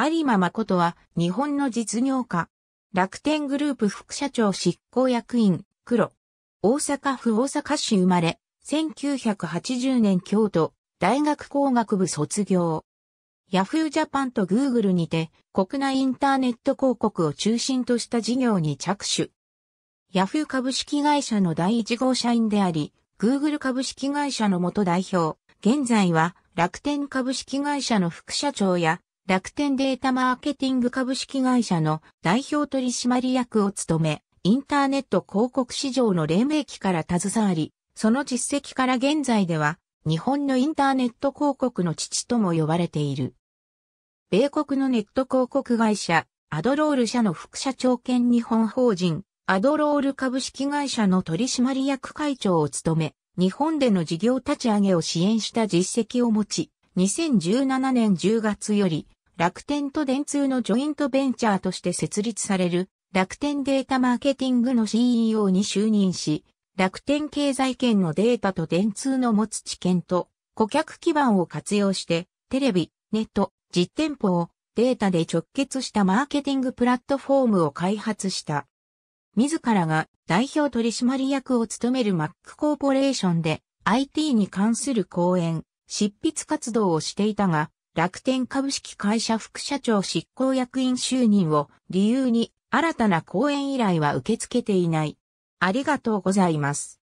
有馬誠は日本の実業家。楽天グループ副社長執行役員、黒。大阪府大阪市生まれ、1980年京都大学工学部卒業。ヤフージャパンとグーグルにて国内インターネット広告を中心とした事業に着手。ヤフー株式会社の第一号社員であり、グーグル株式会社の元代表、現在は楽天株式会社の副社長や楽天データマーケティング株式会社の代表取締役を務め、インターネット広告市場の黎明期から携わり、その実績から現在では、日本のインターネット広告の父とも呼ばれている。米国のネット広告会社、アドロール社の副社長兼日本法人、アドロール株式会社の取締役会長を務め、日本での事業立ち上げを支援した実績を持ち、2017年10月より、楽天と電通のジョイントベンチャーとして設立される楽天データマーケティングの CEO に就任し、楽天経済圏のデータと電通の持つ知見と顧客基盤を活用してテレビ、ネット、実店舗をデータで直結したマーケティングプラットフォームを開発した。自らが代表取締役を務めるマックコーポレーションで IT に関する講演、執筆活動をしていたが、楽天株式会社副社長執行役員就任を理由に新たな講演依頼は受け付けていない。ありがとうございます。